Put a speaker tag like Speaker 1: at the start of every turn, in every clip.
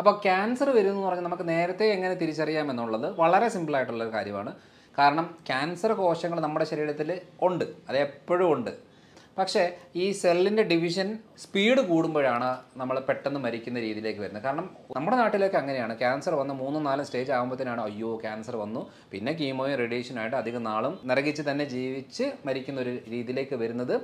Speaker 1: അപ്പോൾ ക്യാൻസർ വരുന്നു എന്ന് പറഞ്ഞാൽ നമുക്ക് നേരത്തെ എങ്ങനെ തിരിച്ചറിയാം എന്നുള്ളത് വളരെ സിമ്പിളായിട്ടുള്ളൊരു ഒരു കാര്യമാണ് കാരണം ക്യാൻസർ കോശങ്ങൾ നമ്മുടെ ശരീരത്തിൽ ഉണ്ട് അത് എപ്പോഴും ഉണ്ട് പക്ഷേ ഈ സെല്ലിൻ്റെ ഡിവിഷൻ സ്പീഡ് കൂടുമ്പോഴാണ് നമ്മൾ പെട്ടെന്ന് മരിക്കുന്ന രീതിയിലേക്ക് വരുന്നത് കാരണം നമ്മുടെ നാട്ടിലേക്ക് അങ്ങനെയാണ് ക്യാൻസർ വന്ന് മൂന്നും നാലും സ്റ്റേജ് ആകുമ്പോഴത്തേനാണ് അയ്യോ ക്യാൻസർ വന്നു പിന്നെ കീമോയും റേഡിയേഷനായിട്ട് അധികം നാളും നിറകിച്ച് തന്നെ ജീവിച്ച് മരിക്കുന്ന ഒരു രീതിയിലേക്ക് വരുന്നത്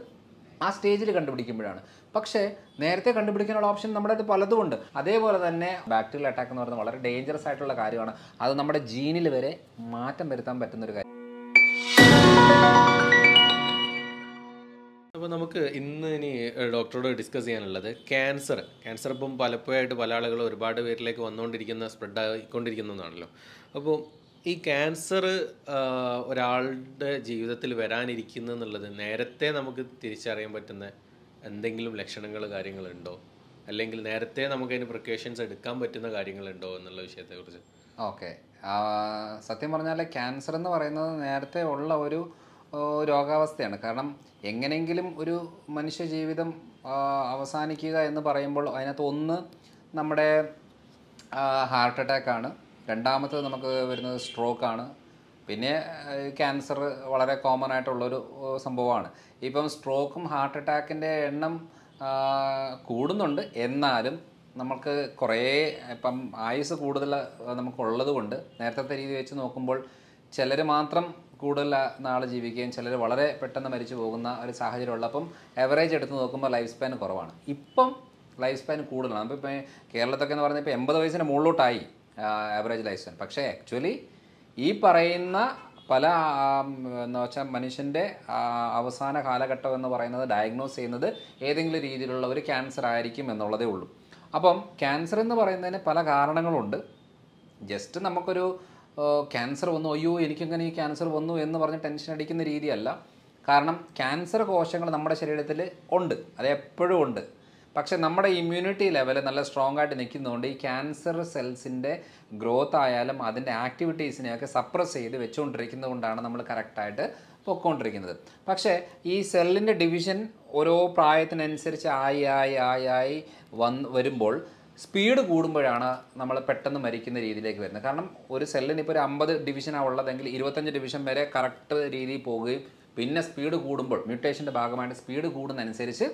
Speaker 1: ആ സ്റ്റേജിൽ കണ്ടുപിടിക്കുമ്പോഴാണ് പക്ഷേ നേരത്തെ കണ്ടുപിടിക്കാനുള്ള ഓപ്ഷൻ നമ്മുടെ അടുത്ത് പലതുമുണ്ട് അതേപോലെ തന്നെ ബാക്ടീരിയൽ അറ്റാക്ക് എന്ന് പറയുന്നത് വളരെ ഡേഞ്ചറസ് ആയിട്ടുള്ള കാര്യമാണ് അത് നമ്മുടെ ജീനിൽ വരെ മാറ്റം വരുത്താൻ പറ്റുന്നൊരു കാര്യം
Speaker 2: അപ്പോൾ നമുക്ക് ഇന്ന് ഇനി ഡോക്ടറോട് ഡിസ്കസ് ചെയ്യാനുള്ളത് ക്യാൻസർ ക്യാൻസർ ഇപ്പം പലപ്പോഴായിട്ട് പല ആളുകൾ ഒരുപാട് പേരിലേക്ക് വന്നുകൊണ്ടിരിക്കുന്ന സ്പ്രെഡ് ആയിക്കൊണ്ടിരിക്കുന്നതാണല്ലോ അപ്പോൾ ഈ ക്യാൻസർ ഒരാളുടെ ജീവിതത്തിൽ വരാനിരിക്കുന്നു എന്നുള്ളത് നേരത്തെ നമുക്ക് തിരിച്ചറിയാൻ പറ്റുന്ന എന്തെങ്കിലും ലക്ഷണങ്ങൾ കാര്യങ്ങളുണ്ടോ അല്ലെങ്കിൽ നേരത്തെ നമുക്ക് അതിന് പ്രിക്കോഷൻസ് എടുക്കാൻ പറ്റുന്ന കാര്യങ്ങളുണ്ടോ എന്നുള്ള വിഷയത്തെക്കുറിച്ച്
Speaker 1: ഓക്കെ സത്യം പറഞ്ഞാൽ ക്യാൻസർ എന്ന് പറയുന്നത് നേരത്തെ ഉള്ള ഒരു രോഗാവസ്ഥയാണ് കാരണം എങ്ങനെയെങ്കിലും ഒരു മനുഷ്യ ജീവിതം അവസാനിക്കുക എന്ന് പറയുമ്പോൾ അതിനകത്ത് ഒന്ന് നമ്മുടെ ഹാർട്ട് അറ്റാക്കാണ് രണ്ടാമത്തത് നമുക്ക് വരുന്നത് സ്ട്രോക്കാണ് പിന്നെ ക്യാൻസർ വളരെ കോമൺ ആയിട്ടുള്ളൊരു സംഭവമാണ് ഇപ്പം സ്ട്രോക്കും ഹാർട്ട് അറ്റാക്കിൻ്റെ എണ്ണം കൂടുന്നുണ്ട് എന്നാലും നമുക്ക് കുറേ ഇപ്പം ആയുസ് കൂടുതൽ നമുക്കുള്ളത് കൊണ്ട് നേരത്തെ രീതി വെച്ച് നോക്കുമ്പോൾ ചിലർ മാത്രം കൂടുതൽ നാൾ ജീവിക്കുകയും ചിലർ വളരെ പെട്ടെന്ന് മരിച്ചു പോകുന്ന ഒരു സാഹചര്യം അപ്പം എവറേജ് എടുത്ത് നോക്കുമ്പോൾ ലൈഫ് സ്പാൻ കുറവാണ് ഇപ്പം ലൈഫ് സ്പാൻ കൂടുതലാണ് അപ്പോൾ ഇപ്പം കേരളത്തൊക്കെ എന്ന് പറഞ്ഞാൽ ഇപ്പോൾ എൺപത് വയസ്സിന് മുകളിലോട്ടായി ആവറേജ് ലൈഫ് സ്പാൻ പക്ഷേ ആക്ച്വലി ഈ പറയുന്ന പല എന്ന് വെച്ചാൽ മനുഷ്യൻ്റെ അവസാന കാലഘട്ടം എന്ന് പറയുന്നത് ഡയഗ്നോസ് ചെയ്യുന്നത് ഏതെങ്കിലും രീതിയിലുള്ള ഒരു ക്യാൻസർ ആയിരിക്കും എന്നുള്ളതേ ഉള്ളൂ അപ്പം ക്യാൻസർ എന്ന് പറയുന്നതിന് പല കാരണങ്ങളുണ്ട് ജസ്റ്റ് നമുക്കൊരു ക്യാൻസർ വന്നു അയ്യോ എനിക്കിങ്ങനെ ഈ ക്യാൻസർ വന്നു എന്ന് പറഞ്ഞ് ടെൻഷൻ അടിക്കുന്ന രീതിയല്ല കാരണം ക്യാൻസർ കോശങ്ങൾ നമ്മുടെ ശരീരത്തിൽ ഉണ്ട് അത് എപ്പോഴും ഉണ്ട് പക്ഷേ നമ്മുടെ ഇമ്മ്യൂണിറ്റി ലെവൽ നല്ല സ്ട്രോങ് ആയിട്ട് നിൽക്കുന്നതുകൊണ്ട് ഈ ക്യാൻസർ സെൽസിൻ്റെ ഗ്രോത്ത് ആയാലും അതിൻ്റെ ആക്ടിവിറ്റീസിനെയൊക്കെ സപ്രസ് ചെയ്ത് വെച്ചുകൊണ്ടിരിക്കുന്നതുകൊണ്ടാണ് നമ്മൾ കറക്റ്റായിട്ട് പൊക്കോണ്ടിരിക്കുന്നത് പക്ഷേ ഈ സെല്ലിൻ്റെ ഡിവിഷൻ ഓരോ പ്രായത്തിനനുസരിച്ച് ആയി ആയി ആയി ആയി വന്ന് വരുമ്പോൾ സ്പീഡ് കൂടുമ്പോഴാണ് നമ്മൾ പെട്ടെന്ന് മരിക്കുന്ന രീതിയിലേക്ക് വരുന്നത് കാരണം ഒരു സെല്ലിന് ഇപ്പോൾ ഒരു അമ്പത് ഡിവിഷനാണ് ഉള്ളതെങ്കിൽ ഇരുപത്തഞ്ച് ഡിവിഷൻ വരെ കറക്റ്റ് രീതിയിൽ പോവുകയും പിന്നെ സ്പീഡ് കൂടുമ്പോൾ മ്യൂട്ടേഷൻ്റെ ഭാഗമായിട്ട് സ്പീഡ് കൂടുന്നതനുസരിച്ച്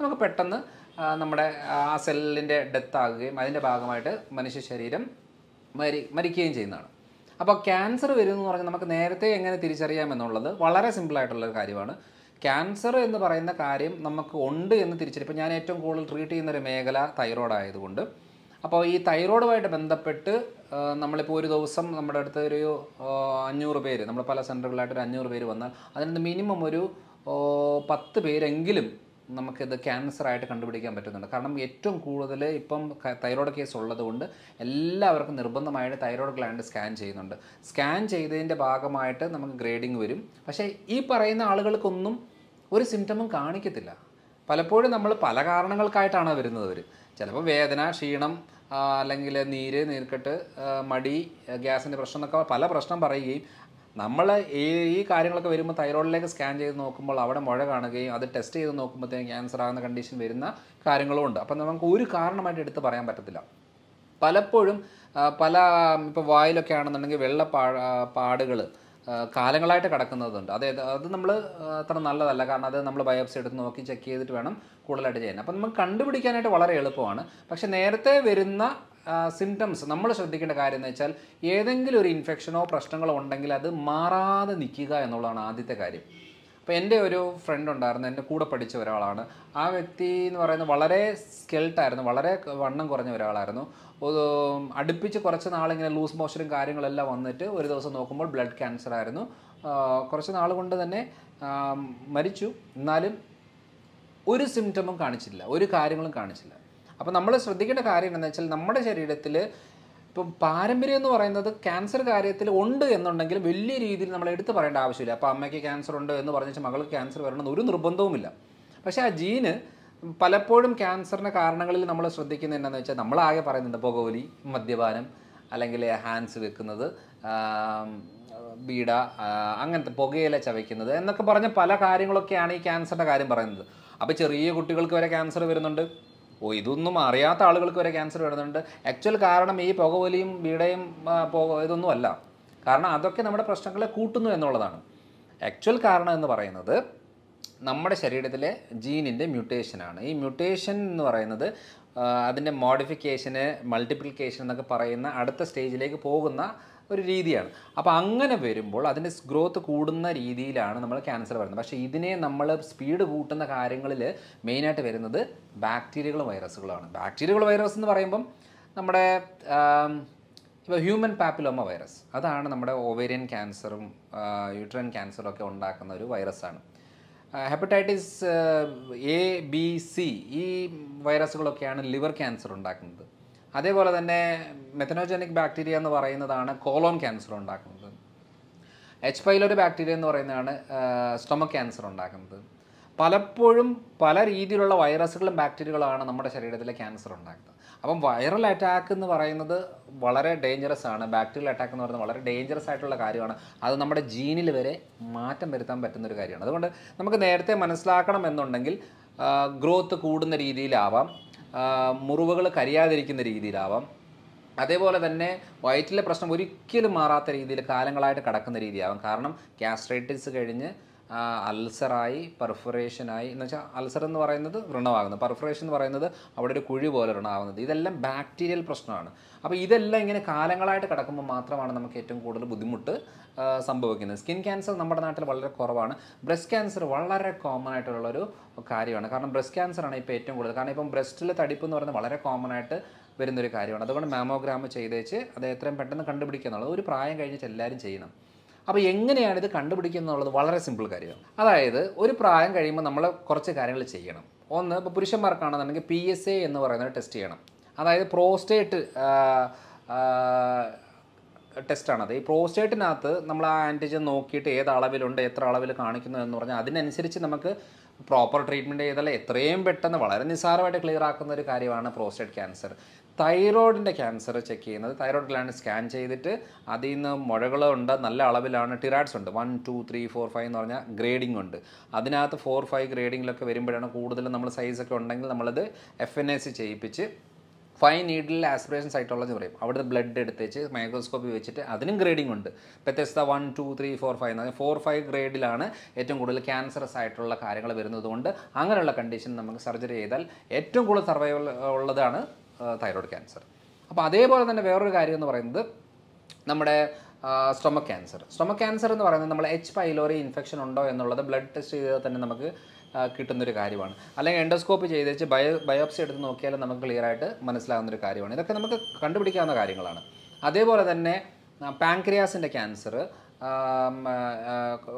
Speaker 1: നമുക്ക് പെട്ടെന്ന് നമ്മുടെ ആ സെല്ലിൻ്റെ ഡെത്ത് ആകുകയും അതിൻ്റെ ഭാഗമായിട്ട് മനുഷ്യ ശരീരം മരി മരിക്കുകയും ചെയ്യുന്നതാണ് അപ്പോൾ ക്യാൻസർ വരുമെന്ന് പറഞ്ഞാൽ നമുക്ക് നേരത്തെ എങ്ങനെ തിരിച്ചറിയാമെന്നുള്ളത് വളരെ സിമ്പിളായിട്ടുള്ളൊരു കാര്യമാണ് ക്യാൻസർ എന്ന് പറയുന്ന കാര്യം നമുക്ക് ഉണ്ട് എന്ന് തിരിച്ചറിയും ഇപ്പോൾ ഞാൻ ഏറ്റവും കൂടുതൽ ട്രീറ്റ് ചെയ്യുന്ന ഒരു മേഖല തൈറോയ്ഡ് ആയതുകൊണ്ട് അപ്പോൾ ഈ തൈറോയ്ഡുമായിട്ട് ബന്ധപ്പെട്ട് നമ്മളിപ്പോൾ ഒരു ദിവസം നമ്മുടെ അടുത്ത് ഒരു അഞ്ഞൂറ് പേര് നമ്മൾ പല സെൻറ്ററുകളായിട്ട് ഒരു അഞ്ഞൂറ് പേര് വന്നാൽ അതിനകത്ത് മിനിമം ഒരു പത്ത് പേരെങ്കിലും നമുക്കിത് ക്യാൻസറായിട്ട് കണ്ടുപിടിക്കാൻ പറ്റുന്നുണ്ട് കാരണം ഏറ്റവും കൂടുതൽ ഇപ്പം തൈറോയ്ഡ് കേസ് ഉള്ളതുകൊണ്ട് എല്ലാവർക്കും നിർബന്ധമായിട്ട് തൈറോയ്ഡ് ഗ്ലാൻഡ് സ്കാൻ ചെയ്യുന്നുണ്ട് സ്കാൻ ചെയ്തതിൻ്റെ ഭാഗമായിട്ട് നമുക്ക് ഗ്രേഡിംഗ് വരും പക്ഷേ ഈ പറയുന്ന ആളുകൾക്കൊന്നും ഒരു സിംറ്റമും കാണിക്കത്തില്ല പലപ്പോഴും നമ്മൾ പല കാരണങ്ങൾക്കായിട്ടാണ് വരുന്നത് അവർ ചിലപ്പോൾ വേദന ക്ഷീണം അല്ലെങ്കിൽ നീര് നീർക്കെട്ട് മടി ഗ്യാസിൻ്റെ പ്രശ്നം എന്നൊക്കെ പല പ്രശ്നം പറയുകയും നമ്മൾ ഈ ഈ കാര്യങ്ങളൊക്കെ വരുമ്പോൾ തൈറോയിഡിലേക്ക് സ്കാൻ ചെയ്ത് നോക്കുമ്പോൾ അവിടെ മുഴ കാണുകയും അത് ടെസ്റ്റ് ചെയ്ത് നോക്കുമ്പോഴത്തേക്കും ക്യാൻസർ ആകുന്ന കണ്ടീഷൻ വരുന്ന കാര്യങ്ങളും ഉണ്ട് അപ്പം നമുക്ക് ഒരു കാരണമായിട്ട് എടുത്ത് പറയാൻ പറ്റത്തില്ല പലപ്പോഴും പല ഇപ്പോൾ വായിലൊക്കെ ആണെന്നുണ്ടെങ്കിൽ വെള്ള പാടുകൾ കാലങ്ങളായിട്ട് കിടക്കുന്നതുണ്ട് അതായത് അത് നമ്മൾ അത്ര നല്ലതല്ല കാരണം അത് നമ്മൾ ബയോപ്സി എടുത്ത് നോക്കി ചെക്ക് ചെയ്തിട്ട് വേണം കൂടുതലായിട്ട് ചെയ്യാൻ അപ്പം നമുക്ക് കണ്ടുപിടിക്കാനായിട്ട് വളരെ എളുപ്പമാണ് പക്ഷേ നേരത്തെ വരുന്ന സിംറ്റംസ് നമ്മൾ ശ്രദ്ധിക്കേണ്ട കാര്യം എന്ന് വെച്ചാൽ ഏതെങ്കിലും ഒരു ഇൻഫെക്ഷനോ പ്രശ്നങ്ങളോ ഉണ്ടെങ്കിൽ അത് മാറാതെ നിൽക്കുക എന്നുള്ളതാണ് ആദ്യത്തെ കാര്യം അപ്പോൾ എൻ്റെ ഒരു ഫ്രണ്ട് ഉണ്ടായിരുന്നു എൻ്റെ കൂടെ പഠിച്ച ഒരാളാണ് ആ വ്യക്തി എന്ന് പറയുന്നത് വളരെ സ്കെൽട്ടായിരുന്നു വളരെ വണ്ണം കുറഞ്ഞ ഒരാളായിരുന്നു അടുപ്പിച്ച് കുറച്ച് നാളിങ്ങനെ ലൂസ് മോഷനും കാര്യങ്ങളെല്ലാം വന്നിട്ട് ഒരു ദിവസം നോക്കുമ്പോൾ ബ്ലഡ് ക്യാൻസർ ആയിരുന്നു കുറച്ച് നാൾ കൊണ്ട് തന്നെ മരിച്ചു എന്നാലും ഒരു സിംറ്റമും കാണിച്ചില്ല ഒരു കാര്യങ്ങളും കാണിച്ചില്ല അപ്പോൾ നമ്മൾ ശ്രദ്ധിക്കേണ്ട കാര്യം എന്താണെന്ന് വെച്ചാൽ നമ്മുടെ ശരീരത്തിൽ ഇപ്പം പാരമ്പര്യം എന്ന് പറയുന്നത് ക്യാൻസർ കാര്യത്തിൽ ഉണ്ട് എന്നുണ്ടെങ്കിൽ വലിയ രീതിയിൽ നമ്മൾ എടുത്തു പറയേണ്ട ആവശ്യമില്ല അപ്പോൾ അമ്മയ്ക്ക് ക്യാൻസർ ഉണ്ട് എന്ന് പറഞ്ഞാൽ മകൾക്ക് ക്യാൻസർ വരണമെന്ന് ഒരു നിർബന്ധവുമില്ല പക്ഷേ ആ ജീന് പലപ്പോഴും ക്യാൻസറിൻ്റെ കാരണങ്ങളിൽ നമ്മൾ ശ്രദ്ധിക്കുന്നത് എന്താണെന്ന് വെച്ചാൽ നമ്മളാകെ പറയുന്നുണ്ട് പുകവലി മദ്യപാനം അല്ലെങ്കിൽ ഹാൻഡ്സ് വെക്കുന്നത് ബീഡ അങ്ങനത്തെ പുകയില ചവയ്ക്കുന്നത് എന്നൊക്കെ പറഞ്ഞ പല കാര്യങ്ങളൊക്കെയാണ് ഈ ക്യാൻസറിൻ്റെ കാര്യം പറയുന്നത് അപ്പോൾ ചെറിയ കുട്ടികൾക്ക് വരെ ക്യാൻസർ വരുന്നുണ്ട് ഓ ഇതൊന്നും അറിയാത്ത ആളുകൾക്ക് വരെ ക്യാൻസർ വരുന്നുണ്ട് ആക്ച്വൽ കാരണം ഈ പുകവലിയും വീടയും ഇതൊന്നും അല്ല കാരണം അതൊക്കെ നമ്മുടെ പ്രശ്നങ്ങളെ കൂട്ടുന്നു എന്നുള്ളതാണ് ആക്ച്വൽ കാരണം എന്ന് പറയുന്നത് നമ്മുടെ ശരീരത്തിലെ ജീനിൻ്റെ മ്യൂട്ടേഷനാണ് ഈ മ്യൂട്ടേഷൻ എന്ന് പറയുന്നത് അതിൻ്റെ മോഡിഫിക്കേഷന് മൾട്ടിപ്ലിക്കേഷൻ എന്നൊക്കെ പറയുന്ന അടുത്ത സ്റ്റേജിലേക്ക് പോകുന്ന ഒരു രീതിയാണ് അപ്പോൾ അങ്ങനെ വരുമ്പോൾ അതിൻ്റെ ഗ്രോത്ത് കൂടുന്ന രീതിയിലാണ് നമ്മൾ ക്യാൻസർ വരുന്നത് പക്ഷേ ഇതിനെ നമ്മൾ സ്പീഡ് കൂട്ടുന്ന കാര്യങ്ങളിൽ മെയിനായിട്ട് വരുന്നത് ബാക്ടീരിയകളും വൈറസുകളാണ് ബാക്ടീരിയകൾ വൈറസ് എന്ന് പറയുമ്പം നമ്മുടെ ഇപ്പോൾ ഹ്യൂമൻ പാപ്പിലോമ വൈറസ് അതാണ് നമ്മുടെ ഓവേരിയൻ ക്യാൻസറും യൂട്രൻ ക്യാൻസറും ഒക്കെ ഉണ്ടാക്കുന്ന ഒരു വൈറസാണ് ഹെപ്പറ്റൈറ്റിസ് എ ബി സി ഈ വൈറസുകളൊക്കെയാണ് ലിവർ ക്യാൻസർ ഉണ്ടാക്കുന്നത് അതേപോലെ തന്നെ മെത്തനോജനിക് ബാക്ടീരിയ എന്ന് പറയുന്നതാണ് കോലോൺ ക്യാൻസർ ഉണ്ടാക്കുന്നത് എച്ച് പൈലൊരു ബാക്ടീരിയ എന്ന് പറയുന്നതാണ് സ്റ്റൊമക് ക്യാൻസർ ഉണ്ടാക്കുന്നത് പലപ്പോഴും പല രീതിയിലുള്ള വൈറസുകളും ബാക്ടീരിയകളാണ് നമ്മുടെ ശരീരത്തിലെ ക്യാൻസർ ഉണ്ടാക്കുന്നത് അപ്പം വൈറൽ അറ്റാക്ക് എന്ന് പറയുന്നത് വളരെ ഡേഞ്ചറസ് ആണ് ബാക്ടീരിയൽ അറ്റാക്ക് എന്ന് പറയുന്നത് വളരെ ഡേഞ്ചറസ് ആയിട്ടുള്ള കാര്യമാണ് അത് നമ്മുടെ ജീനിൽ വരെ മാറ്റം വരുത്താൻ പറ്റുന്ന ഒരു കാര്യമാണ് അതുകൊണ്ട് നമുക്ക് നേരത്തെ മനസ്സിലാക്കണം എന്നുണ്ടെങ്കിൽ ഗ്രോത്ത് കൂടുന്ന രീതിയിലാവാം മുറിവുകൾ കരിയാതിരിക്കുന്ന രീതിയിലാവാം അതേപോലെ തന്നെ വയറ്റിലെ പ്രശ്നം ഒരിക്കലും മാറാത്ത രീതിയിൽ കാലങ്ങളായിട്ട് കിടക്കുന്ന രീതിയാവാം കാരണം ഗ്യാസ്ട്രൈറ്റിസ് കഴിഞ്ഞ് അൾസറായി പെർഫറേഷനായി എന്ന് വെച്ചാൽ അൾസർ എന്ന് പറയുന്നത് വൃണമാകുന്നത് പെർഫറേഷൻ എന്ന് പറയുന്നത് അവിടെ ഒരു കുഴി പോലെ വൃണമാകുന്നത് ഇതെല്ലാം ബാക്ടീരിയൽ പ്രശ്നമാണ് അപ്പോൾ ഇതെല്ലാം ഇങ്ങനെ കാലങ്ങളായിട്ട് കിടക്കുമ്പോൾ മാത്രമാണ് നമുക്ക് ഏറ്റവും കൂടുതൽ ബുദ്ധിമുട്ട് സംഭവിക്കുന്നത് സ്കിൻ ക്യാൻസർ നമ്മുടെ നാട്ടിൽ വളരെ കുറവാണ് ബ്രസ്റ്റ് ക്യാൻസർ വളരെ കോമൺ ആയിട്ടുള്ളൊരു കാര്യമാണ് കാരണം ബ്രസ്റ്റ് ക്യാൻസറാണ് ഇപ്പോൾ ഏറ്റവും കൂടുതൽ കാരണം ഇപ്പം ബ്രസ്റ്റിലെ തടിപ്പ് എന്ന് പറയുന്നത് വളരെ കോമൺ ആയിട്ട് വരുന്നൊരു കാര്യമാണ് അതുകൊണ്ട് മാമോഗ്രാം ചെയ്തേച്ച് അത് എത്രയും പെട്ടെന്ന് കണ്ടുപിടിക്കുക എന്നുള്ളത് ഒരു പ്രായം കഴിഞ്ഞിട്ട് എല്ലാവരും ചെയ്യണം അപ്പോൾ എങ്ങനെയാണ് ഇത് കണ്ടുപിടിക്കുക എന്നുള്ളത് വളരെ സിമ്പിൾ കാര്യമാണ് അതായത് ഒരു പ്രായം കഴിയുമ്പോൾ നമ്മൾ കുറച്ച് കാര്യങ്ങൾ ചെയ്യണം ഒന്ന് ഇപ്പോൾ പുരുഷന്മാർക്കാണെന്നുണ്ടെങ്കിൽ പി എസ് എ എന്ന് പറയുന്നത് ടെസ്റ്റ് ചെയ്യണം അതായത് പ്രോസ്റ്റേറ്റ് ടെസ്റ്റാണത് ഈ പ്രോസ്റ്റേറ്റിനകത്ത് നമ്മൾ ആ ആൻറ്റിജൻ നോക്കിയിട്ട് ഏത് അളവിലുണ്ട് എത്ര അളവിൽ കാണിക്കുന്നു എന്ന് പറഞ്ഞാൽ അതിനനുസരിച്ച് നമുക്ക് പ്രോപ്പർ ട്രീറ്റ്മെൻറ്റ് ചെയ്താൽ എത്രയും പെട്ടെന്ന് വളരെ നിസ്സാരമായിട്ട് ക്ലിയർ ആക്കുന്ന ഒരു കാര്യമാണ് പ്രോസ്റ്റേറ്റ് ക്യാൻസർ തൈറോയിഡിൻ്റെ ക്യാൻസർ ചെക്ക് ചെയ്യുന്നത് തൈറോയിഡ് ഗ്ലാൻഡ് സ്കാൻ ചെയ്തിട്ട് അതിൽ നിന്ന് മുഴകളുണ്ട് നല്ല അളവിലാണ് ടിറാഡ്സ് ഉണ്ട് one two three four five എന്ന് പറഞ്ഞാൽ ഗ്രേഡിംഗ് ഉണ്ട് അതിനകത്ത് ഫോർ ഫൈവ് ഗ്രേഡിങ്ങിലൊക്കെ വരുമ്പോഴാണ് കൂടുതലും നമ്മൾ സൈസൊക്കെ ഉണ്ടെങ്കിൽ നമ്മളത് എഫ് എൻ എസ് ചെയ്യിപ്പിച്ച് ഫൈൻ നീഡിൽ ആസ്പിറേഷൻ സൈറ്റോളജി പറയും അവിടുത്തെ ബ്ലഡ് എടുത്തേച്ച് മൈക്രോസ്കോപ്പി വെച്ചിട്ട് അതിനും ഗ്രേഡിംഗ് ഉണ്ട് വ്യത്യസ്ത one two three four five എന്ന് ഫോർ ഫൈവ് ഗ്രേഡിലാണ് ഏറ്റവും കൂടുതൽ ക്യാൻസറസ് ആയിട്ടുള്ള കാര്യങ്ങൾ വരുന്നതുകൊണ്ട് അങ്ങനെയുള്ള കണ്ടീഷൻ നമുക്ക് സർജറി ചെയ്താൽ ഏറ്റവും കൂടുതൽ സർവൈവൽ ഉള്ളതാണ് തൈറോയ്ഡ് ക്യാൻസർ അപ്പോൾ അതേപോലെ തന്നെ വേറൊരു കാര്യം എന്ന് പറയുന്നത് നമ്മുടെ സ്റ്റൊമക് ക്യാൻസർ സ്റ്റൊമക് ക്യാൻസർ എന്ന് പറയുന്നത് നമ്മൾ എച്ച് പൈലോറി ഇൻഫെക്ഷൻ ഉണ്ടോ എന്നുള്ളത് ബ്ലഡ് ടെസ്റ്റ് ചെയ്താൽ തന്നെ നമുക്ക് കിട്ടുന്നൊരു കാര്യമാണ് അല്ലെങ്കിൽ എൻഡോസ്കോപ്പ് ചെയ്ത് വെച്ച് ബയോ ബയോപ്സി എടുത്ത് നോക്കിയാൽ നമുക്ക് ക്ലിയറായിട്ട് മനസ്സിലാകുന്ന ഒരു കാര്യമാണ് ഇതൊക്കെ നമുക്ക് കണ്ടുപിടിക്കാവുന്ന കാര്യങ്ങളാണ് അതേപോലെ തന്നെ പാൻക്രിയാസിൻ്റെ ക്യാൻസർ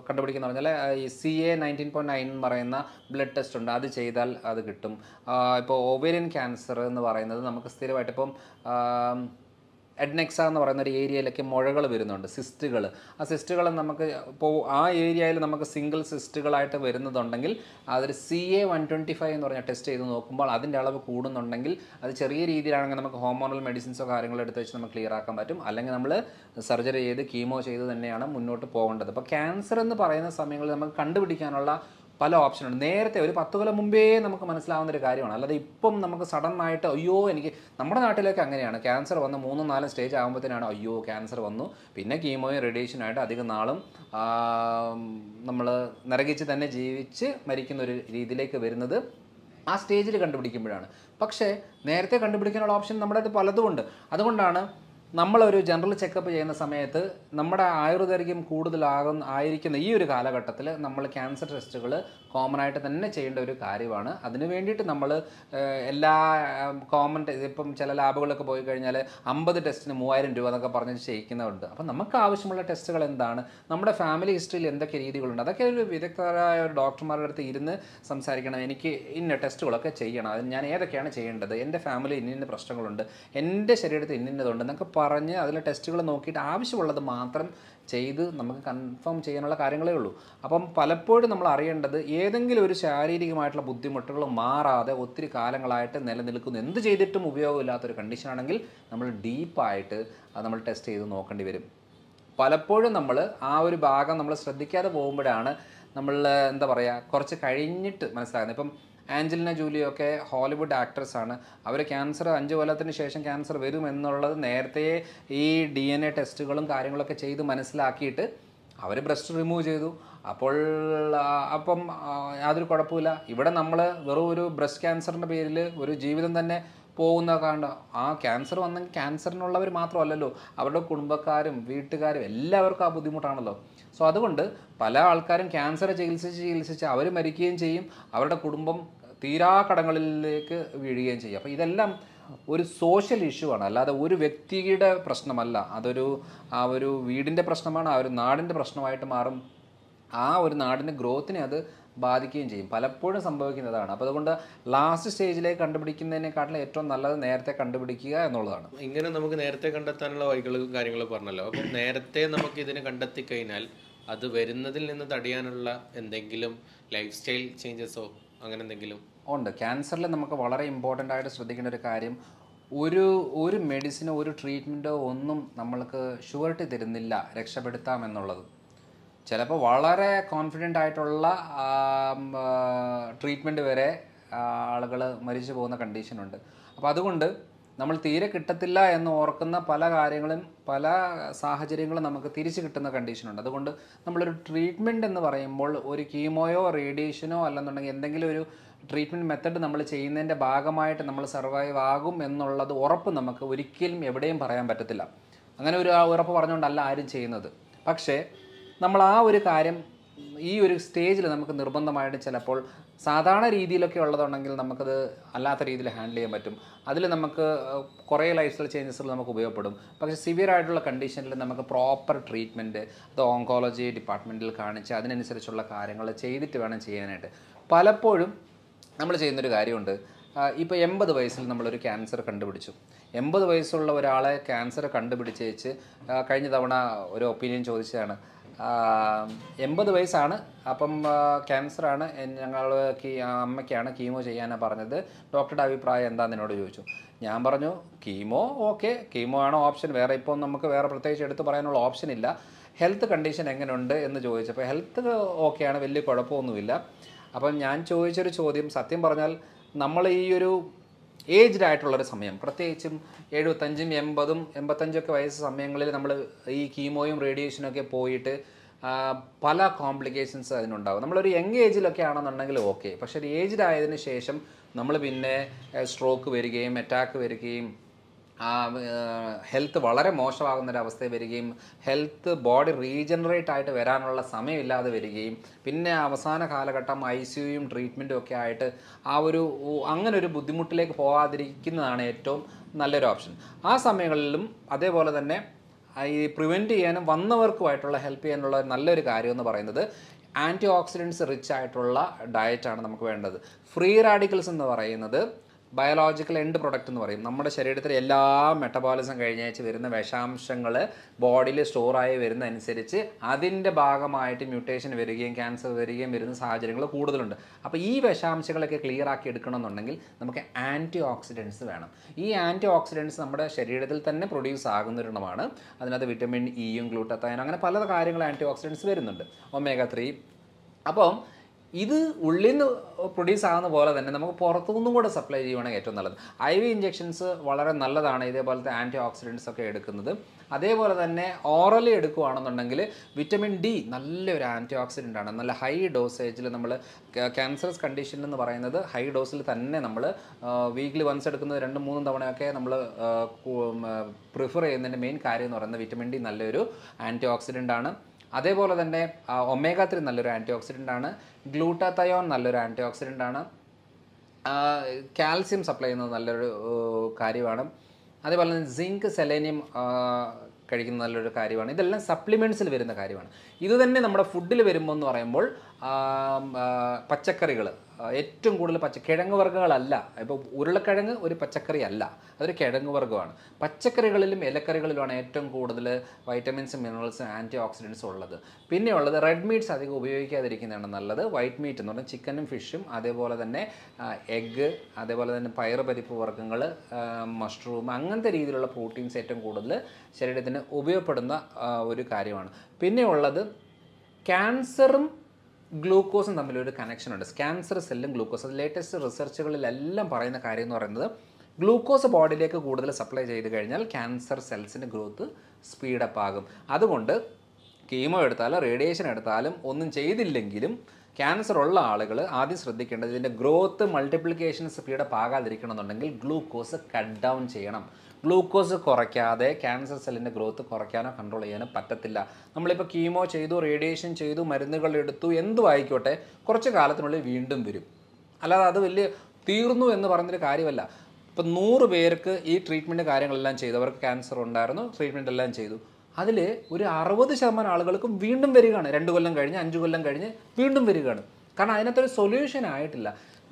Speaker 1: കണ്ടുപിടിക്കുന്ന പറഞ്ഞാൽ ഈ C A nineteen point nine എന്ന് പറയുന്ന ബ്ലഡ് ടെസ്റ്റ് ഉണ്ട് അത് ചെയ്താൽ അത് കിട്ടും ഇപ്പോൾ ഓവേരിയൻ ക്യാൻസർ എന്ന് പറയുന്നത് നമുക്ക് സ്ഥിരമായിട്ട് ഇപ്പം എഡ്നെക്സ എന്ന് പറയുന്ന ഒരു ഏരിയയിലൊക്കെ മുഴകൾ വരുന്നുണ്ട് സിസ്റ്റുകൾ ആ സിസ്റ്റുകൾ നമുക്ക് ഇപ്പോൾ ആ ഏരിയയിൽ നമുക്ക് സിംഗിൾ സിസ്റ്റുകളായിട്ട് വരുന്നതുണ്ടെങ്കിൽ അതൊരു C A one twenty five എന്ന് പറഞ്ഞ ടെസ്റ്റ് ചെയ്ത് നോക്കുമ്പോൾ അതിൻ്റെ അളവ് കൂടുന്നുണ്ടെങ്കിൽ അത് ചെറിയ രീതിയിലാണെങ്കിൽ നമുക്ക് ഹോമോണൽ മെഡിസിൻസോ കാര്യങ്ങളോ എടുത്ത് വെച്ച് നമുക്ക് ക്ലിയർ ആക്കാൻ പറ്റും അല്ലെങ്കിൽ നമ്മൾ സർജറി ചെയ്ത് കീമോ ചെയ്ത് തന്നെയാണ് മുന്നോട്ട് പോകേണ്ടത് അപ്പോൾ ക്യാൻസർ എന്ന് പറയുന്ന സമയങ്ങളിൽ നമുക്ക് കണ്ടുപിടിക്കാനുള്ള പല ഓപ്ഷനുണ്ട് നേരത്തെ ഒരു പത്ത് കൊല്ലം മുമ്പേ നമുക്ക് മനസ്സിലാവുന്ന ഒരു കാര്യമാണ് അല്ലാതെ ഇപ്പം നമുക്ക് സഡൻ ആയിട്ട് അയ്യോ എനിക്ക് നമ്മുടെ നാട്ടിലൊക്കെ അങ്ങനെയാണ് ക്യാൻസർ വന്ന് മൂന്നും നാലും സ്റ്റേജ് ആകുമ്പോഴത്തേനാണ് അയ്യോ ക്യാൻസർ വന്നു പിന്നെ കീമോയും റേഡിയേഷനായിട്ട് അധികം നാളും നമ്മൾ നിറകിച്ച് തന്നെ ജീവിച്ച് മരിക്കുന്ന ഒരു രീതിയിലേക്ക് വരുന്നത് ആ സ്റ്റേജിൽ കണ്ടുപിടിക്കുമ്പോഴാണ് പക്ഷേ നേരത്തെ കണ്ടുപിടിക്കാനുള്ള ഓപ്ഷൻ നമ്മുടെ അടുത്ത് പലതുമുണ്ട് അതുകൊണ്ടാണ് നമ്മളൊരു ജനറൽ ചെക്കപ്പ് ചെയ്യുന്ന സമയത്ത് നമ്മുടെ ആയുർദൈർഘ്യം കൂടുതലാകുന്ന ആയിരിക്കുന്ന ഈ ഒരു കാലഘട്ടത്തിൽ നമ്മൾ ക്യാൻസർ ടെസ്റ്റുകൾ കോമൺ ആയിട്ട് തന്നെ ചെയ്യേണ്ട ഒരു കാര്യമാണ് അതിന് വേണ്ടിയിട്ട് നമ്മൾ എല്ലാ കോമൺ ഇപ്പം ചില ലാബുകളൊക്കെ പോയി കഴിഞ്ഞാൽ അമ്പത് ടെസ്റ്റിന് മൂവായിരം രൂപ എന്നൊക്കെ പറഞ്ഞ് ചെയ്യിക്കുന്നവരുണ്ട് അപ്പം നമുക്ക് ആവശ്യമുള്ള ടെസ്റ്റുകൾ എന്താണ് നമ്മുടെ ഫാമിലി ഹിസ്റ്ററിയിൽ എന്തൊക്കെ രീതികളുണ്ട് അതൊക്കെ ഒരു വിദഗ്ധരായ ഒരു ഡോക്ടർമാരുടെ അടുത്ത് ഇരുന്ന് സംസാരിക്കണം എനിക്ക് ഇന്ന ടെസ്റ്റുകളൊക്കെ ചെയ്യണം അതിന് ഞാൻ ഏതൊക്കെയാണ് ചെയ്യേണ്ടത് എൻ്റെ ഫാമിലി ഇന്ന ഇന്ന പ്രശ്നങ്ങളുണ്ട് എൻ്റെ ശരീരത്തിൽ ഇന്നിന്നതുണ്ട് എന്നൊക്കെ പറഞ്ഞ് അതിലെ ടെസ്റ്റുകൾ നോക്കിയിട്ട് ആവശ്യമുള്ളത് മാത്രം ചെയ്ത് നമുക്ക് കൺഫേം ചെയ്യാനുള്ള കാര്യങ്ങളേ ഉള്ളൂ അപ്പം പലപ്പോഴും നമ്മൾ അറിയേണ്ടത് ഏതെങ്കിലും ഒരു ശാരീരികമായിട്ടുള്ള ബുദ്ധിമുട്ടുകൾ മാറാതെ ഒത്തിരി കാലങ്ങളായിട്ട് നിലനിൽക്കുന്നു എന്ത് ചെയ്തിട്ടും ഉപയോഗമില്ലാത്തൊരു കണ്ടീഷനാണെങ്കിൽ നമ്മൾ ഡീപ്പായിട്ട് അത് നമ്മൾ ടെസ്റ്റ് ചെയ്ത് നോക്കേണ്ടി വരും പലപ്പോഴും നമ്മൾ ആ ഒരു ഭാഗം നമ്മൾ ശ്രദ്ധിക്കാതെ പോകുമ്പോഴാണ് നമ്മൾ എന്താ പറയുക കുറച്ച് കഴിഞ്ഞിട്ട് മനസ്സിലാകുന്നത് ഇപ്പം ആഞ്ചലിന ജൂലിയൊക്കെ ഹോളിവുഡ് ആക്ട്രസ് ആണ് അവർ ക്യാൻസർ അഞ്ച് കൊല്ലത്തിന് ശേഷം ക്യാൻസർ വരും എന്നുള്ളത് നേരത്തെ ഈ ഡി എൻ എ ടെസ്റ്റുകളും കാര്യങ്ങളൊക്കെ ചെയ്ത് മനസ്സിലാക്കിയിട്ട് അവർ ബ്രസ്റ്റ് റിമൂവ് ചെയ്തു അപ്പോൾ അപ്പം യാതൊരു കുഴപ്പമില്ല ഇവിടെ നമ്മൾ വെറും ഒരു ബ്രസ്റ്റ് ക്യാൻസറിൻ്റെ പേരിൽ ഒരു ജീവിതം തന്നെ പോകുന്ന കാണ്ട ആ ക്യാൻസർ വന്നെങ്കിൽ ക്യാൻസറിനുള്ളവർ മാത്രമല്ലല്ലോ അവരുടെ കുടുംബക്കാരും വീട്ടുകാരും എല്ലാവർക്കും ആ ബുദ്ധിമുട്ടാണല്ലോ സോ അതുകൊണ്ട് പല ആൾക്കാരും ക്യാൻസർ ചികിത്സിച്ച് ചികിത്സിച്ച് അവർ മരിക്കുകയും ചെയ്യും അവരുടെ കുടുംബം തീരാ കടങ്ങളിലേക്ക് വീഴുകയും ചെയ്യും അപ്പോൾ ഇതെല്ലാം ഒരു സോഷ്യൽ ഇഷ്യൂ ആണ് അല്ലാതെ ഒരു വ്യക്തിയുടെ പ്രശ്നമല്ല അതൊരു ആ ഒരു വീടിൻ്റെ പ്രശ്നമാണ് ആ ഒരു നാടിൻ്റെ പ്രശ്നമായിട്ട് മാറും ആ ഒരു നാടിൻ്റെ ഗ്രോത്തിനെ അത് ബാധിക്കുകയും ചെയ്യും പലപ്പോഴും സംഭവിക്കുന്നതാണ് അപ്പോൾ അതുകൊണ്ട് ലാസ്റ്റ് സ്റ്റേജിലേക്ക് കണ്ടുപിടിക്കുന്നതിനേക്കാട്ടിലും ഏറ്റവും നല്ലത് നേരത്തെ കണ്ടുപിടിക്കുക എന്നുള്ളതാണ്
Speaker 2: ഇങ്ങനെ നമുക്ക് നേരത്തെ കണ്ടെത്താനുള്ള വഴികളും കാര്യങ്ങളും പറഞ്ഞല്ലോ അപ്പം നേരത്തെ നമുക്ക് ഇതിനെ കണ്ടെത്തി കഴിഞ്ഞാൽ അത് വരുന്നതിൽ നിന്ന് തടയാനുള്ള എന്തെങ്കിലും ലൈഫ് സ്റ്റൈൽ ചേഞ്ചസോ അങ്ങനെ എന്തെങ്കിലും
Speaker 1: ഉണ്ട് ക്യാൻസറിൽ നമുക്ക് വളരെ ഇമ്പോർട്ടൻ്റ് ആയിട്ട് ശ്രദ്ധിക്കേണ്ട ഒരു കാര്യം ഒരു ഒരു മെഡിസിനോ ഒരു ട്രീറ്റ്മെൻറ്റോ ഒന്നും നമ്മൾക്ക് ഷുവർട്ടി തരുന്നില്ല രക്ഷപ്പെടുത്താമെന്നുള്ളത് ചിലപ്പോൾ വളരെ കോൺഫിഡൻ്റ് ആയിട്ടുള്ള ട്രീറ്റ്മെൻറ്റ് വരെ ആളുകൾ മരിച്ചു പോകുന്ന കണ്ടീഷനുണ്ട് അപ്പോൾ അതുകൊണ്ട് നമ്മൾ തീരെ കിട്ടത്തില്ല എന്ന് ഓർക്കുന്ന പല കാര്യങ്ങളും പല സാഹചര്യങ്ങളും നമുക്ക് തിരിച്ച് കിട്ടുന്ന കണ്ടീഷനുണ്ട് അതുകൊണ്ട് നമ്മളൊരു ട്രീറ്റ്മെൻറ്റ് എന്ന് പറയുമ്പോൾ ഒരു കീമോയോ റേഡിയേഷനോ അല്ലെന്നുണ്ടെങ്കിൽ എന്തെങ്കിലും ഒരു ട്രീറ്റ്മെൻറ്റ് മെത്തഡ് നമ്മൾ ചെയ്യുന്നതിൻ്റെ ഭാഗമായിട്ട് നമ്മൾ സർവൈവ് ആകും എന്നുള്ളത് ഉറപ്പ് നമുക്ക് ഒരിക്കലും എവിടെയും പറയാൻ പറ്റത്തില്ല അങ്ങനെ ഒരു ഉറപ്പ് പറഞ്ഞുകൊണ്ടല്ല ആരും ചെയ്യുന്നത് പക്ഷേ നമ്മൾ ആ ഒരു കാര്യം ഈ ഒരു സ്റ്റേജിൽ നമുക്ക് നിർബന്ധമായിട്ട് ചിലപ്പോൾ സാധാരണ രീതിയിലൊക്കെ ഉള്ളതുണ്ടെങ്കിൽ നമുക്കത് അല്ലാത്ത രീതിയിൽ ഹാൻഡിൽ ചെയ്യാൻ പറ്റും അതിൽ നമുക്ക് കുറേ ലൈഫ് സ്റ്റൈൽ ചേഞ്ചസിൽ നമുക്ക് ഉപയോഗപ്പെടും പക്ഷേ സിവിയർ ആയിട്ടുള്ള കണ്ടീഷനിൽ നമുക്ക് പ്രോപ്പർ ട്രീറ്റ്മെൻറ്റ് അത് ഓങ്കോളജി ഡിപ്പാർട്ട്മെൻറ്റിൽ കാണിച്ച് അതിനനുസരിച്ചുള്ള കാര്യങ്ങൾ ചെയ്തിട്ട് വേണം ചെയ്യാനായിട്ട് പലപ്പോഴും നമ്മൾ ചെയ്യുന്നൊരു കാര്യമുണ്ട് ഇപ്പോൾ എൺപത് വയസ്സിൽ നമ്മളൊരു ക്യാൻസർ കണ്ടുപിടിച്ചു എൺപത് വയസ്സുള്ള ഒരാളെ ക്യാൻസർ കണ്ടുപിടിച്ചേച്ച് കഴിഞ്ഞ തവണ ഒരു ഒപ്പീനിയൻ ചോദിച്ചതാണ് എൺപത് വയസ്സാണ് അപ്പം ക്യാൻസറാണ് ഞങ്ങൾ അമ്മയ്ക്കാണ് കീമോ ചെയ്യാനാണ് പറഞ്ഞത് ഡോക്ടറുടെ അഭിപ്രായം എന്താണെന്ന് എന്നോട് ചോദിച്ചു ഞാൻ പറഞ്ഞു കീമോ ഓക്കെ കീമോ ആണ് ഓപ്ഷൻ വേറെ ഇപ്പോൾ നമുക്ക് വേറെ പ്രത്യേകിച്ച് എടുത്തു പറയാനുള്ള ഓപ്ഷൻ ഇല്ല ഹെൽത്ത് കണ്ടീഷൻ എങ്ങനെയുണ്ട് എന്ന് ചോദിച്ചപ്പോൾ ഹെൽത്ത് ഓക്കെയാണ് വലിയ കുഴപ്പമൊന്നുമില്ല അപ്പം ഞാൻ ചോദിച്ചൊരു ചോദ്യം സത്യം പറഞ്ഞാൽ നമ്മൾ ഈ ഒരു ഏജ്ഡ് ആയിട്ടുള്ളൊരു സമയം പ്രത്യേകിച്ചും എഴുപത്തഞ്ചും എൺപതും എൺപത്തഞ്ചൊക്കെ വയസ്സ് സമയങ്ങളിൽ നമ്മൾ ഈ കീമോയും റേഡിയേഷനൊക്കെ പോയിട്ട് പല കോംപ്ലിക്കേഷൻസ് അതിനുണ്ടാകും നമ്മളൊരു യങ് ഏജിലൊക്കെ ആണെന്നുണ്ടെങ്കിൽ ഓക്കെ പക്ഷേ ഒരു ഏജ്ഡ് ആയതിനു ശേഷം നമ്മൾ പിന്നെ സ്ട്രോക്ക് വരികയും അറ്റാക്ക് വരികയും ഹെൽത്ത് വളരെ മോശമാകുന്ന ഒരു വരികയും ഹെൽത്ത് ബോഡി റീജനറേറ്റ് ആയിട്ട് വരാനുള്ള സമയമില്ലാതെ വരികയും പിന്നെ അവസാന കാലഘട്ടം ഐ സിയുയും ട്രീറ്റ്മെൻറ്റും ഒക്കെ ആയിട്ട് ആ ഒരു അങ്ങനെ ഒരു ബുദ്ധിമുട്ടിലേക്ക് പോകാതിരിക്കുന്നതാണ് ഏറ്റവും നല്ലൊരു ഓപ്ഷൻ ആ സമയങ്ങളിലും അതേപോലെ തന്നെ ഈ പ്രിവെൻറ്റ് ചെയ്യാനും വന്നവർക്കുമായിട്ടുള്ള ഹെൽപ്പ് ചെയ്യാനുള്ള നല്ലൊരു കാര്യം എന്ന് പറയുന്നത് ആൻറ്റി ഓക്സിഡൻസ് റിച്ച് ആയിട്ടുള്ള ഡയറ്റാണ് നമുക്ക് വേണ്ടത് ഫ്രീ റാഡിക്കൽസ് എന്ന് പറയുന്നത് ബയോളജിക്കൽ എൻഡ് പ്രൊഡക്റ്റ് എന്ന് പറയും നമ്മുടെ ശരീരത്തിലെ എല്ലാ മെറ്റബോളിസം കഴിഞ്ഞയച്ച് വരുന്ന വിഷാംശങ്ങൾ ബോഡിയിൽ സ്റ്റോറായി വരുന്ന അനുസരിച്ച് അതിൻ്റെ ഭാഗമായിട്ട് മ്യൂട്ടേഷൻ വരികയും ക്യാൻസർ വരികയും വരുന്ന സാഹചര്യങ്ങൾ കൂടുതലുണ്ട് അപ്പോൾ ഈ വിഷാംശങ്ങളൊക്കെ ക്ലിയർ ആക്കി എടുക്കണമെന്നുണ്ടെങ്കിൽ നമുക്ക് ആൻറ്റി ഓക്സിഡൻസ് വേണം ഈ ആൻറ്റി ഓക്സിഡൻസ് നമ്മുടെ ശരീരത്തിൽ തന്നെ പ്രൊഡ്യൂസ് ആകുന്നൊരെണ്ണമാണ് അതിനകത്ത് വിറ്റമിൻ ഇയും ഗ്ലൂട്ടത്തയനും അങ്ങനെ പല കാര്യങ്ങൾ ആൻറ്റി ഓക്സിഡൻസ് വരുന്നുണ്ട് ഒമേഗ ത്രീ അപ്പം ഇത് ഉള്ളിൽ നിന്ന് പ്രൊഡ്യൂസ് ആകുന്ന പോലെ തന്നെ നമുക്ക് പുറത്തുനിന്നും കൂടെ സപ്ലൈ ചെയ്യുകയാണെങ്കിൽ ഏറ്റവും നല്ലത് ഐ വി ഇഞ്ചെക്ഷൻസ് വളരെ നല്ലതാണ് ഇതേപോലത്തെ ആൻറ്റി ഓക്സിഡൻസ് ഒക്കെ എടുക്കുന്നത് അതേപോലെ തന്നെ ഓറലി എടുക്കുകയാണെന്നുണ്ടെങ്കിൽ വിറ്റമിൻ ഡി നല്ലൊരു ആൻറ്റി ഓക്സിഡൻ്റ് ആണ് നല്ല ഹൈ ഡോസേജിൽ നമ്മൾ ക്യാൻസറസ് കണ്ടീഷൻ എന്ന് പറയുന്നത് ഹൈ ഡോസിൽ തന്നെ നമ്മൾ വീക്കിലി വൺസ് എടുക്കുന്നത് രണ്ട് മൂന്നും തവണയൊക്കെ നമ്മൾ പ്രിഫർ ചെയ്യുന്നതിൻ്റെ മെയിൻ കാര്യം എന്ന് പറയുന്നത് വിറ്റമിൻ ഡി നല്ലൊരു ആൻറ്റി ഓക്സിഡൻ്റ് ആണ് അതേപോലെ തന്നെ ഒമേഗ ത്രീ നല്ലൊരു ആൻറ്റി ഓക്സിഡൻ്റ് ആണ് ഗ്ലൂട്ടാത്തയോൺ നല്ലൊരു ആൻറ്റി ഓക്സിഡൻ്റ് ആണ് കാൽസ്യം സപ്ലൈ ചെയ്യുന്നത് നല്ലൊരു കാര്യമാണ് അതേപോലെ തന്നെ സിങ്ക് സെലേനിയം കഴിക്കുന്ന നല്ലൊരു കാര്യമാണ് ഇതെല്ലാം സപ്ലിമെൻറ്റ്സിൽ വരുന്ന കാര്യമാണ് ഇത് തന്നെ നമ്മുടെ ഫുഡിൽ വരുമ്പോൾ എന്ന് പറയുമ്പോൾ പച്ചക്കറികൾ ഏറ്റവും കൂടുതൽ പച്ച കിഴങ്ങ് വർഗ്ഗങ്ങളല്ല ഇപ്പോൾ ഉരുളക്കിഴങ്ങ് ഒരു പച്ചക്കറി അല്ല അതൊരു കിഴങ്ങ് വർഗ്ഗമാണ് പച്ചക്കറികളിലും ഇലക്കറികളിലുമാണ് ഏറ്റവും കൂടുതൽ വൈറ്റമിൻസും മിനറൽസും ആൻറ്റി ഓക്സിഡൻസും ഉള്ളത് പിന്നെയുള്ളത് റെഡ് മീറ്റ്സ് അധികം ഉപയോഗിക്കാതിരിക്കുന്നതാണ് നല്ലത് വൈറ്റ് മീറ്റ് എന്ന് പറഞ്ഞാൽ ചിക്കനും ഫിഷും അതേപോലെ തന്നെ എഗ്ഗ് അതേപോലെ തന്നെ പയറുപരിപ്പ് വർഗ്ഗങ്ങൾ മഷ്റൂം അങ്ങനത്തെ രീതിയിലുള്ള പ്രോട്ടീൻസ് ഏറ്റവും കൂടുതൽ ശരീരത്തിന് ഉപയോഗപ്പെടുന്ന ഒരു കാര്യമാണ് പിന്നെയുള്ളത് ക്യാൻസറും ഗ്ലൂക്കോസും തമ്മിലൊരു കണക്ഷനുണ്ട് ക്യാൻസർ സെല്ലും ഗ്ലൂക്കോസ് ലേറ്റസ്റ്റ് റിസർച്ചുകളിലെല്ലാം പറയുന്ന കാര്യം എന്ന് പറയുന്നത് ഗ്ലൂക്കോസ് ബോഡിയിലേക്ക് കൂടുതൽ സപ്ലൈ ചെയ്ത് കഴിഞ്ഞാൽ ക്യാൻസർ സെൽസിൻ്റെ ഗ്രോത്ത് സ്പീഡപ്പ് ആകും അതുകൊണ്ട് കീമോ എടുത്താലും റേഡിയേഷൻ എടുത്താലും ഒന്നും ചെയ്തില്ലെങ്കിലും ക്യാൻസർ ഉള്ള ആളുകൾ ആദ്യം ശ്രദ്ധിക്കേണ്ടത് ഇതിൻ്റെ ഗ്രോത്ത് മൾട്ടിപ്ലിക്കേഷൻ പാകാതിരിക്കണം എന്നുണ്ടെങ്കിൽ ഗ്ലൂക്കോസ് കട്ട് ഡൗൺ ചെയ്യണം ഗ്ലൂക്കോസ് കുറയ്ക്കാതെ ക്യാൻസർ സെല്ലിൻ്റെ ഗ്രോത്ത് കുറയ്ക്കാനോ കൺട്രോൾ ചെയ്യാനോ പറ്റത്തില്ല നമ്മളിപ്പോൾ കീമോ ചെയ്തു റേഡിയേഷൻ ചെയ്തു മരുന്നുകൾ എടുത്തു എന്തു ആയിക്കോട്ടെ കുറച്ച് കാലത്തിനുള്ളിൽ വീണ്ടും വരും അല്ലാതെ അത് വലിയ തീർന്നു എന്ന് പറഞ്ഞൊരു കാര്യമല്ല ഇപ്പം നൂറ് പേർക്ക് ഈ ട്രീറ്റ്മെൻറ്റ് കാര്യങ്ങളെല്ലാം ചെയ്തു അവർക്ക് ക്യാൻസർ ഉണ്ടായിരുന്നു ട്രീറ്റ്മെൻറ്റ് എല്ലാം ചെയ്തു അതിൽ ഒരു അറുപത് ശതമാനം ആളുകൾക്കും വീണ്ടും വരികയാണ് രണ്ട് കൊല്ലം കഴിഞ്ഞ് അഞ്ച് കൊല്ലം കഴിഞ്ഞ് വീണ്ടും വരികയാണ് കാരണം അതിനകത്തൊരു സൊല്യൂഷൻ ആയിട്ടില്ല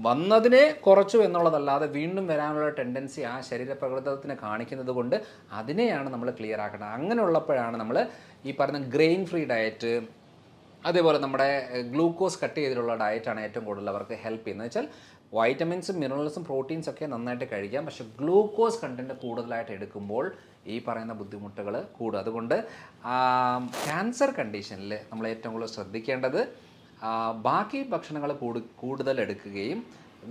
Speaker 1: വന്നതിനെ കുറച്ചു എന്നുള്ളതല്ലാതെ വീണ്ടും വരാനുള്ള ടെൻഡൻസി ആ ശരീരപ്രകൃതത്തിന് കാണിക്കുന്നത് കൊണ്ട് അതിനെയാണ് നമ്മൾ ക്ലിയർ ആക്കേണ്ടത് അങ്ങനെയുള്ളപ്പോഴാണ് നമ്മൾ ഈ പറയുന്ന ഗ്രെയിൻ ഫ്രീ ഡയറ്റ് അതേപോലെ നമ്മുടെ ഗ്ലൂക്കോസ് കട്ട് ചെയ്തിട്ടുള്ള ഡയറ്റാണ് ഏറ്റവും കൂടുതൽ അവർക്ക് ഹെൽപ്പ് ചെയ്യുന്നത് വെച്ചാൽ വൈറ്റമിൻസും മിനറൽസും പ്രോട്ടീൻസ് ഒക്കെ നന്നായിട്ട് കഴിക്കാം പക്ഷേ ഗ്ലൂക്കോസ് കണ്ടൻറ്റ് കൂടുതലായിട്ട് എടുക്കുമ്പോൾ ഈ പറയുന്ന ബുദ്ധിമുട്ടുകൾ കൂടും അതുകൊണ്ട് ക്യാൻസർ കണ്ടീഷനിൽ നമ്മൾ ഏറ്റവും കൂടുതൽ ശ്രദ്ധിക്കേണ്ടത് ബാക്കി ഭക്ഷണങ്ങൾ കൂടുതൽ എടുക്കുകയും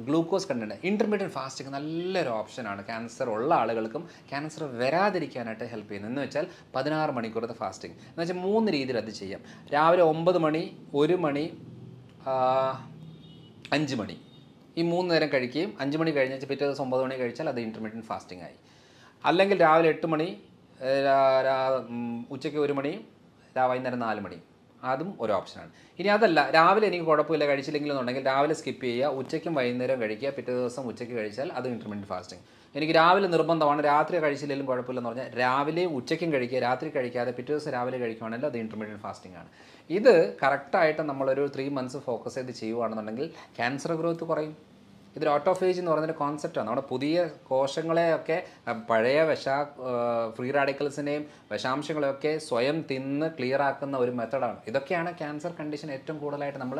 Speaker 1: ഗ്ലൂക്കോസ് കണ്ടന്റ് ഇൻ്റർമീഡിയറ്റ് ഫാസ്റ്റിംഗ് നല്ലൊരു ഓപ്ഷനാണ് ക്യാൻസർ ഉള്ള ആളുകൾക്കും ക്യാൻസർ വരാതിരിക്കാനായിട്ട് ഹെൽപ്പ് ചെയ്യുന്നത് എന്ന് വെച്ചാൽ പതിനാറ് മണിക്കൂറത്തെ ഫാസ്റ്റിംഗ് എന്ന് വെച്ചാൽ മൂന്ന് രീതിയിൽ അത് ചെയ്യാം രാവിലെ ഒമ്പത് മണി ഒരു മണി അഞ്ച് മണി ഈ മൂന്ന് നേരം കഴിക്കുകയും അഞ്ച് മണി കഴിഞ്ഞാൽ പിറ്റേ ദിവസം ഒമ്പത് മണി കഴിച്ചാൽ അത് ഇൻ്റർമീഡിയറ്റ് ഫാസ്റ്റിംഗ് ആയി അല്ലെങ്കിൽ രാവിലെ എട്ട് മണി ഉച്ചയ്ക്ക് ഒരു മണി വൈകുന്നേരം നാല് മണി അതും ഒരു ഓപ്ഷനാണ് ഇനി അതല്ല രാവിലെ എനിക്ക് കുഴപ്പമില്ല കഴിച്ചില്ലെങ്കിലെന്നുണ്ടെങ്കിൽ രാവിലെ സ്കിപ്പ് ചെയ്യുക ഉച്ചയ്ക്കും വൈകുന്നേരം കഴിക്കുക പിറ്റേ ദിവസം ഉച്ചയ്ക്ക് കഴിച്ചാൽ അത് ഇൻറ്റർമീഡിയറ്റ് ഫാസ്റ്റിംഗ് എനിക്ക് രാവിലെ നിർബന്ധമാണ് രാത്രി കഴിച്ചില്ലെങ്കിലും കുഴപ്പമില്ലെന്ന് പറഞ്ഞാൽ രാവിലെ ഉച്ചയ്ക്കും കഴിക്കുക രാത്രി കഴിക്കാതെ പിറ്റേ ദിവസം രാവിലെ കഴിക്കുകയാണെങ്കിൽ അത് ഇൻറ്റർമീഡിയറ്റ് ഫാസ്റ്റിംഗ് ആണ് ഇത് കറക്റ്റായിട്ട് നമ്മളൊരു ത്രീ മന്ത്സ് ഫോക്കസ് ചെയ്ത് ചെയ്യുകയാണെന്നുണ്ടെങ്കിൽ ക്യാൻസർ ഗ്രോത്ത് കുറയും ഇതൊരു ഓട്ടോഫേജ് എന്ന് പറയുന്നൊരു കോൺസെപ്റ്റാണ് നമ്മുടെ പുതിയ കോശങ്ങളെയൊക്കെ പഴയ വിഷ ഫ്രീ റാഡിക്കൽസിനെയും വിഷാംശങ്ങളെയൊക്കെ സ്വയം തിന്ന് ക്ലിയർ ആക്കുന്ന ഒരു മെത്തഡാണ് ഇതൊക്കെയാണ് ക്യാൻസർ കണ്ടീഷൻ ഏറ്റവും കൂടുതലായിട്ട് നമ്മൾ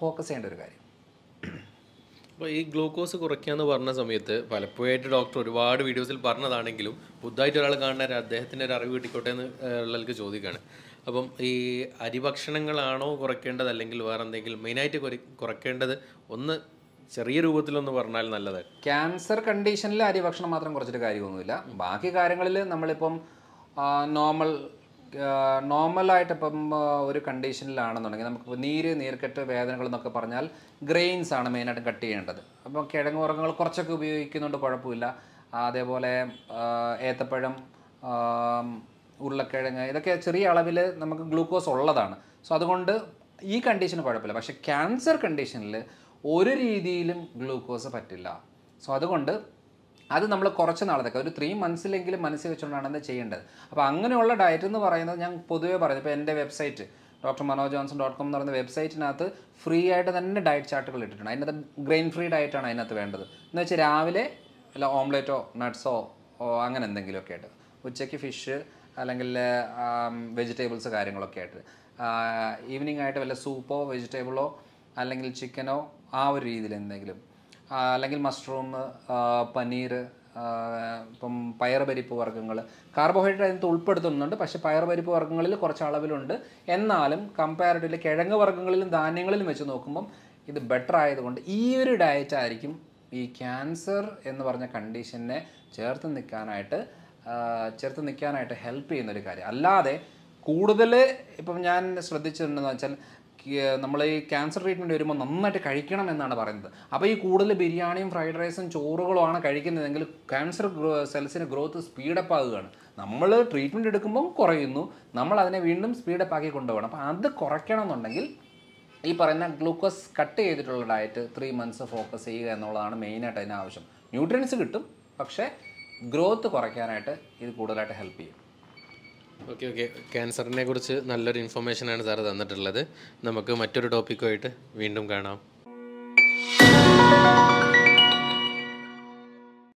Speaker 1: ഫോക്കസ് ചെയ്യേണ്ട ഒരു കാര്യം
Speaker 2: അപ്പോൾ ഈ ഗ്ലൂക്കോസ് കുറയ്ക്കാന്ന് പറഞ്ഞ സമയത്ത് പലപ്പോഴായിട്ട് ഡോക്ടർ ഒരുപാട് വീഡിയോസിൽ പറഞ്ഞതാണെങ്കിലും പുതുതായിട്ട് ഒരാൾ കാണുന്ന അദ്ദേഹത്തിൻ്റെ ഒരു അറിവ് കിട്ടിക്കോട്ടെ എന്ന് ഉള്ളവർക്ക് ചോദിക്കുകയാണ് അപ്പം ഈ അരിഭക്ഷണങ്ങളാണോ കുറയ്ക്കേണ്ടത് അല്ലെങ്കിൽ വേറെ എന്തെങ്കിലും മെയിനായിട്ട് കുറയ്ക്കേണ്ടത് ഒന്ന് ചെറിയ
Speaker 1: രൂപത്തിലൊന്ന് പറഞ്ഞാൽ നല്ലത് ക്യാൻസർ കണ്ടീഷനിൽ ഭക്ഷണം മാത്രം കുറച്ചിട്ട് കാര്യമൊന്നുമില്ല ബാക്കി കാര്യങ്ങളിൽ നമ്മളിപ്പം നോർമൽ നോർമലായിട്ട് ഇപ്പം ഒരു കണ്ടീഷനിലാണെന്നുണ്ടെങ്കിൽ നമുക്ക് നീര് നീർക്കെട്ട് വേദനകൾ എന്നൊക്കെ പറഞ്ഞാൽ ഗ്രെയിൻസ് ആണ് മെയിനായിട്ട് കട്ട് ചെയ്യേണ്ടത് അപ്പോൾ കിഴങ്ങ് വർഗ്ഗങ്ങൾ കുറച്ചൊക്കെ ഉപയോഗിക്കുന്നുണ്ട് കുഴപ്പമില്ല അതേപോലെ ഏത്തപ്പഴം ഉരുളക്കിഴങ്ങ് ഇതൊക്കെ ചെറിയ അളവിൽ നമുക്ക് ഗ്ലൂക്കോസ് ഉള്ളതാണ് സോ അതുകൊണ്ട് ഈ കണ്ടീഷൻ കുഴപ്പമില്ല പക്ഷേ ക്യാൻസർ കണ്ടീഷനിൽ ഒരു രീതിയിലും ഗ്ലൂക്കോസ് പറ്റില്ല സോ അതുകൊണ്ട് അത് നമ്മൾ കുറച്ച് നാളത്തേക്ക് ഒരു ത്രീ മന്ത്സിലെങ്കിലും മനസ്സിൽ വെച്ചുകൊണ്ടാണ് അത് ചെയ്യേണ്ടത് അപ്പോൾ അങ്ങനെയുള്ള ഡയറ്റ് എന്ന് പറയുന്നത് ഞാൻ പൊതുവേ പറയുന്നത് ഇപ്പോൾ എൻ്റെ website doctor Manoj Johnson dot com എന്ന് പറയുന്ന വെബ്സൈറ്റിനകത്ത് ഫ്രീ ആയിട്ട് തന്നെ ഡയറ്റ് ചാർട്ടുകൾ ഇട്ടിട്ടുണ്ട് അതിനകത്ത് ഗ്രെയിൻ ഫ്രീ ഡയറ്റാണ് അതിനകത്ത് വേണ്ടത് എന്ന് വെച്ചാൽ രാവിലെ അല്ല ഓംലെറ്റോ നട്ട്സോ അങ്ങനെ എന്തെങ്കിലുമൊക്കെ ആയിട്ട് ഉച്ചയ്ക്ക് ഫിഷ് അല്ലെങ്കിൽ വെജിറ്റബിൾസ് കാര്യങ്ങളൊക്കെ ആയിട്ട് ഈവനിങ് ആയിട്ട് വല്ല സൂപ്പോ വെജിറ്റബിളോ അല്ലെങ്കിൽ ചിക്കനോ ആ ഒരു രീതിയിൽ എന്തെങ്കിലും അല്ലെങ്കിൽ മഷ്റൂം പനീർ ഇപ്പം പയർ പരിപ്പ് വർഗ്ഗങ്ങൾ കാർബോഹൈഡ്രേറ്റ് അതിനകത്ത് ഉൾപ്പെടുത്തുന്നുണ്ട് പക്ഷേ പയർ പരിപ്പ് വർഗ്ഗങ്ങളിൽ കുറച്ച് അളവിലുണ്ട് എന്നാലും കമ്പാരിറ്റീവ്ലി കിഴങ്ങ് വർഗ്ഗങ്ങളിലും ധാന്യങ്ങളിലും വെച്ച് നോക്കുമ്പം ഇത് ബെറ്റർ ആയതുകൊണ്ട് ഈ ഒരു ഡയറ്റ് ആയിരിക്കും ഈ ക്യാൻസർ എന്ന് പറഞ്ഞ കണ്ടീഷനെ ചേർത്ത് നിൽക്കാനായിട്ട് ചേർത്ത് നിൽക്കാനായിട്ട് ഹെൽപ്പ് ചെയ്യുന്നൊരു കാര്യം അല്ലാതെ കൂടുതൽ ഇപ്പം ഞാൻ ശ്രദ്ധിച്ചിട്ടുണ്ടെന്ന് വെച്ചാൽ നമ്മൾ ഈ ക്യാൻസർ ട്രീറ്റ്മെൻറ്റ് വരുമ്പോൾ നന്നായിട്ട് കഴിക്കണം എന്നാണ് പറയുന്നത് അപ്പോൾ ഈ കൂടുതൽ ബിരിയാണിയും ഫ്രൈഡ് റൈസും ചോറുകളുമാണ് കഴിക്കുന്നതെങ്കിൽ ക്യാൻസർ സെൽസിന് ഗ്രോത്ത് സ്പീഡപ്പ് ആകുകയാണ് നമ്മൾ ട്രീറ്റ്മെൻറ്റ് എടുക്കുമ്പോൾ കുറയുന്നു നമ്മൾ അതിനെ വീണ്ടും സ്പീഡപ്പ് ആക്കി കൊണ്ടുപോകണം അപ്പോൾ അത് കുറയ്ക്കണം എന്നുണ്ടെങ്കിൽ ഈ പറയുന്ന ഗ്ലൂക്കോസ് കട്ട് ചെയ്തിട്ടുള്ള ഡയറ്റ് ത്രീ മന്ത്സ് ഫോക്കസ് ചെയ്യുക എന്നുള്ളതാണ് മെയിനായിട്ട് അതിന് ആവശ്യം ന്യൂട്രിയൻസ് കിട്ടും പക്ഷേ ഗ്രോത്ത് കുറയ്ക്കാനായിട്ട് ഇത് കൂടുതലായിട്ട് ഹെൽപ്പ് ചെയ്യും
Speaker 2: ഓക്കെ ഓക്കെ ക്യാൻസറിനെ കുറിച്ച് നല്ലൊരു ഇൻഫർമേഷനാണ് സാറ് തന്നിട്ടുള്ളത് നമുക്ക് മറ്റൊരു ടോപ്പിക്കുമായിട്ട് വീണ്ടും കാണാം